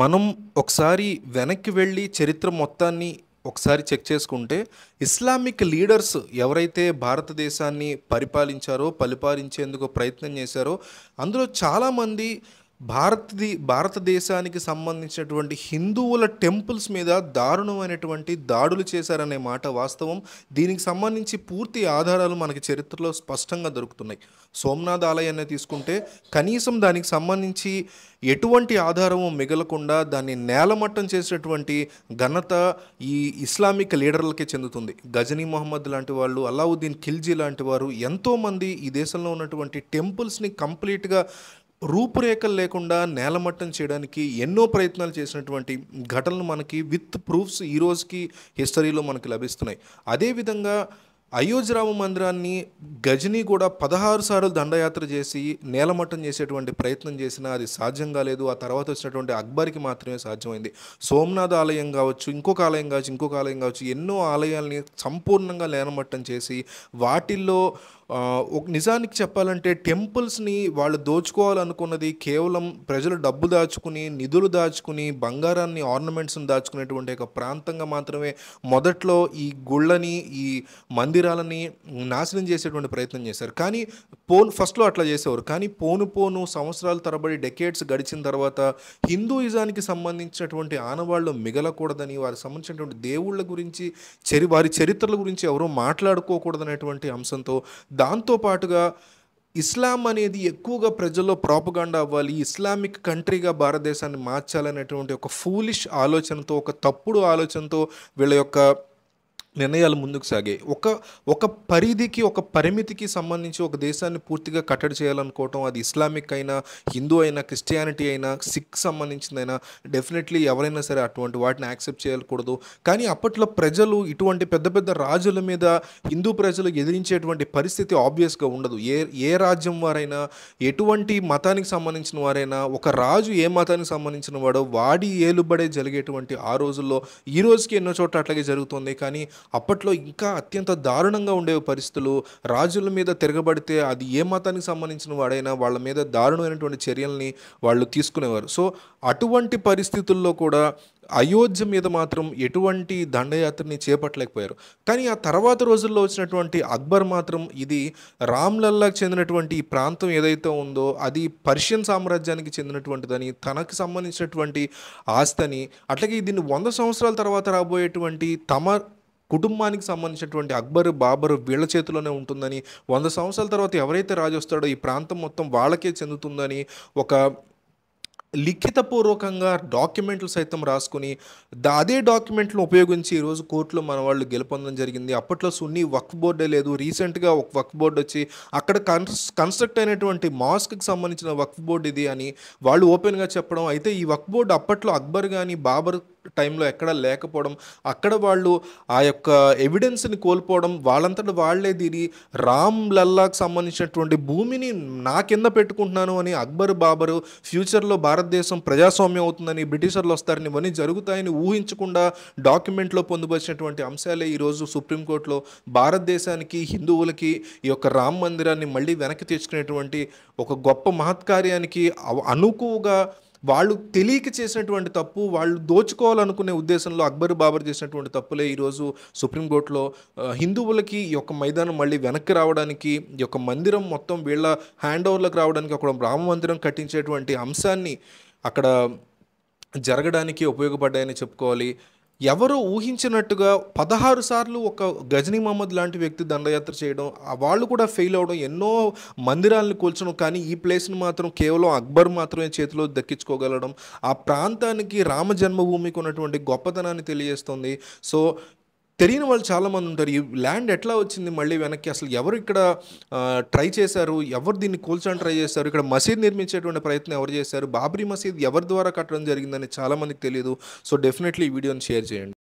మనం ఒకసారి వెనక్కి వెళ్ళి చరిత్ర మొత్తాన్ని ఒకసారి చెక్ చేసుకుంటే ఇస్లామిక్ లీడర్స్ ఎవరైతే భారతదేశాన్ని పరిపాలించారో పరిపాలించేందుకు ప్రయత్నం చేశారో అందులో చాలామంది భారతది భారతదేశానికి సంబంధించినటువంటి హిందువుల టెంపుల్స్ మీద దారుణమైనటువంటి దాడులు చేశారనే మాట వాస్తవం దీనికి సంబంధించి పూర్తి ఆధారాలు మనకి చరిత్రలో స్పష్టంగా దొరుకుతున్నాయి సోమనాథ్ ఆలయాన్ని తీసుకుంటే కనీసం దానికి సంబంధించి ఎటువంటి ఆధారము మిగలకుండా దాన్ని నేలమట్టం చేసేటువంటి ఘనత ఈ ఇస్లామిక్ లీడర్లకే చెందుతుంది గజనీ మొహమ్మద్ లాంటి వాళ్ళు అలావుద్దీన్ ఖిల్జీ లాంటి వారు ఎంతోమంది ఈ దేశంలో ఉన్నటువంటి టెంపుల్స్ని కంప్లీట్గా రూపురేఖలు లేకుండా నేలమట్టం చేయడానికి ఎన్నో ప్రయత్నాలు చేసినటువంటి ఘటనలు మనకి విత్ ప్రూఫ్స్ ఈ రోజుకి హిస్టరీలో మనకి లభిస్తున్నాయి అదేవిధంగా అయోధ్యరామ మందిరాన్ని గజనీ కూడా పదహారు సార్లు దండయాత్ర చేసి నేలమట్టం చేసేటువంటి ప్రయత్నం చేసినా అది సాధ్యం కాలేదు ఆ తర్వాత వచ్చినటువంటి అక్బర్కి మాత్రమే సాధ్యమైంది సోమనాథ ఆలయం కావచ్చు ఇంకొక ఆలయం కావచ్చు ఇంకొక ఆలయం కావచ్చు ఎన్నో ఆలయాల్ని సంపూర్ణంగా నేలమట్టం చేసి వాటిల్లో ఒక నిజానికి చెప్పాలంటే టెంపుల్స్ని వాళ్ళు దోచుకోవాలనుకున్నది కేవలం ప్రజలు డబ్బు దాచుకుని నిధులు దాచుకుని బంగారాన్ని ఆర్నమెంట్స్ని దాచుకునేటువంటి ఒక ప్రాంతంగా మాత్రమే మొదట్లో ఈ గుళ్ళని ఈ మందిరాలని నాశనం చేసేటువంటి ప్రయత్నం చేశారు కానీ పోను ఫస్ట్లో అట్లా చేసేవారు కానీ పోను పోను సంవత్సరాల తరబడి డెకేట్స్ గడిచిన తర్వాత హిందూయిజానికి సంబంధించినటువంటి ఆనవాళ్ళు మిగలకూడదని వారికి సంబంధించినటువంటి దేవుళ్ళ గురించి చరి వారి చరిత్రల గురించి ఎవరో మాట్లాడుకోకూడదనేటువంటి అంశంతో దాంతోపాటుగా ఇస్లాం అనేది ఎక్కువగా ప్రజల్లో ప్రాపగాండా అవ్వాలి ఇస్లామిక్ కంట్రీగా భారతదేశాన్ని మార్చాలనేటువంటి ఒక ఫూలిష్ ఆలోచనతో ఒక తప్పుడు ఆలోచనతో వీళ్ళ యొక్క నిర్ణయాలు ముందుకు సాగాయి ఒక ఒక పరిధికి ఒక పరిమితికి సంబంధించి ఒక దేశాన్ని పూర్తిగా కట్టడి చేయాలనుకోవటం అది ఇస్లామిక్ అయినా హిందూ అయినా క్రిస్టియానిటీ అయినా సిక్ సంబంధించిందైనా డెఫినెట్లీ ఎవరైనా సరే అటువంటి వాటిని యాక్సెప్ట్ చేయకూడదు కానీ అప్పట్లో ప్రజలు ఇటువంటి పెద్ద పెద్ద రాజుల మీద హిందూ ప్రజలు ఎదిరించేటువంటి పరిస్థితి ఆబ్వియస్గా ఉండదు ఏ ఏ రాజ్యం వారైనా ఎటువంటి మతానికి సంబంధించిన వారైనా ఒక రాజు ఏ మతానికి సంబంధించిన వాడో వాడి ఏలుబడే జరిగేటువంటి ఆ రోజుల్లో ఈ రోజుకి ఎన్నో చోట్ల అట్లాగే జరుగుతుంది కానీ అప్పట్లో ఇంకా అత్యంత దారుణంగా ఉండే పరిస్థితులు రాజుల మీద తిరగబడితే అది ఏ మతానికి సంబంధించిన వాడైనా వాళ్ళ మీద దారుణమైనటువంటి చర్యల్ని వాళ్ళు తీసుకునేవారు సో అటువంటి పరిస్థితుల్లో కూడా అయోధ్య మీద మాత్రం ఎటువంటి దండయాత్రని చేపట్టలేకపోయారు కానీ ఆ తర్వాత రోజుల్లో వచ్చినటువంటి అక్బర్ మాత్రం ఇది రామ్లల్లాకు చెందినటువంటి ఈ ప్రాంతం ఏదైతే ఉందో అది పర్షియన్ సామ్రాజ్యానికి చెందినటువంటిదని తనకు సంబంధించినటువంటి ఆస్తని అట్లాగే దీన్ని వంద సంవత్సరాల తర్వాత రాబోయేటువంటి తమ కుటుంబానికి సంబంధించినటువంటి అక్బర్ బాబర్ వీళ్ళ చేతిలోనే ఉంటుందని వంద సంవత్సరాల తర్వాత ఎవరైతే రాజు వస్తాడో ఈ ప్రాంతం మొత్తం వాళ్ళకే చెందుతుందని ఒక లిఖితపూర్వకంగా డాక్యుమెంట్లు సైతం రాసుకుని అదే డాక్యుమెంట్లను ఉపయోగించి ఈరోజు కోర్టులో మన వాళ్ళు గెలుపొందడం జరిగింది అప్పట్లో సున్ని వక్ఫ్ బోర్డే లేదు రీసెంట్గా ఒక వక్ఫ్ బోర్డు వచ్చి అక్కడ కన్స్ కన్స్ట్రక్ట్ అయినటువంటి మాస్క్కి సంబంధించిన వక్ఫ్ బోర్డు ఇది అని వాళ్ళు ఓపెన్గా చెప్పడం అయితే ఈ వక్ఫ్ బోర్డు అప్పట్లో అక్బర్ కానీ బాబర్ టైంలో ఎక్కడ లేకపోవడం అక్కడ వాళ్ళు ఆ యొక్క ఎవిడెన్స్ని కోల్పోవడం వాళ్ళంతటి వాళ్లే దీని రామ్ లల్లాకు సంబంధించినటువంటి భూమిని నా కింద పెట్టుకుంటున్నాను అని అక్బర్ బాబరు ఫ్యూచర్లో భారతదేశం ప్రజాస్వామ్యం అవుతుందని బ్రిటిషర్లు వస్తారని ఇవన్నీ జరుగుతాయని ఊహించకుండా డాక్యుమెంట్లో పొందుపరిచినటువంటి అంశాలే ఈరోజు సుప్రీంకోర్టులో భారతదేశానికి హిందువులకి ఈ యొక్క రామ్ మందిరాన్ని మళ్ళీ వెనక్కి తెచ్చుకునేటువంటి ఒక గొప్ప మహత్కార్యానికి అనుకువగా వాళ్ళు తెలియక చేసినటువంటి తప్పు వాళ్ళు దోచుకోవాలనుకునే ఉద్దేశంలో అక్బర్ బాబర్ చేసినటువంటి తప్పులే ఈరోజు సుప్రీంకోర్టులో హిందువులకి ఈ యొక్క మైదానం మళ్ళీ వెనక్కి రావడానికి ఈ యొక్క మందిరం మొత్తం వీళ్ళ హ్యాండ్ ఓవర్లకు రావడానికి ఒక రామ మందిరం కట్టించేటువంటి అంశాన్ని అక్కడ జరగడానికి ఉపయోగపడ్డాయని చెప్పుకోవాలి ఎవరో ఊహించినట్టుగా పదహారు సార్లు ఒక గజనీ మహమ్మద్ లాంటి వ్యక్తి దండయాత్ర చేయడం వాళ్ళు కూడా ఫెయిల్ అవడం ఎన్నో మందిరాలను కూల్చడం కానీ ఈ ప్లేస్ని మాత్రం కేవలం అక్బర్ మాత్రమే చేతిలో దక్కించుకోగలడం ఆ ప్రాంతానికి రామ జన్మభూమికి ఉన్నటువంటి గొప్పతనాన్ని తెలియజేస్తుంది సో తెలియని వాళ్ళు చాలామంది ఉంటారు ఈ ల్యాండ్ ఎట్లా వచ్చింది మళ్ళీ వెనక్కి అసలు ఎవరు ఇక్కడ ట్రై చేశారు ఎవరు దీన్ని కూల్చడం ట్రై చేశారు ఇక్కడ మసీద్ నిర్మించేటువంటి ప్రయత్నం ఎవరు చేశారు బాబ్రీ మసీద్ ఎవరి ద్వారా కట్టడం జరిగిందని చాలామందికి తెలియదు సో డెఫినెట్లీ ఈ వీడియోని షేర్ చేయండి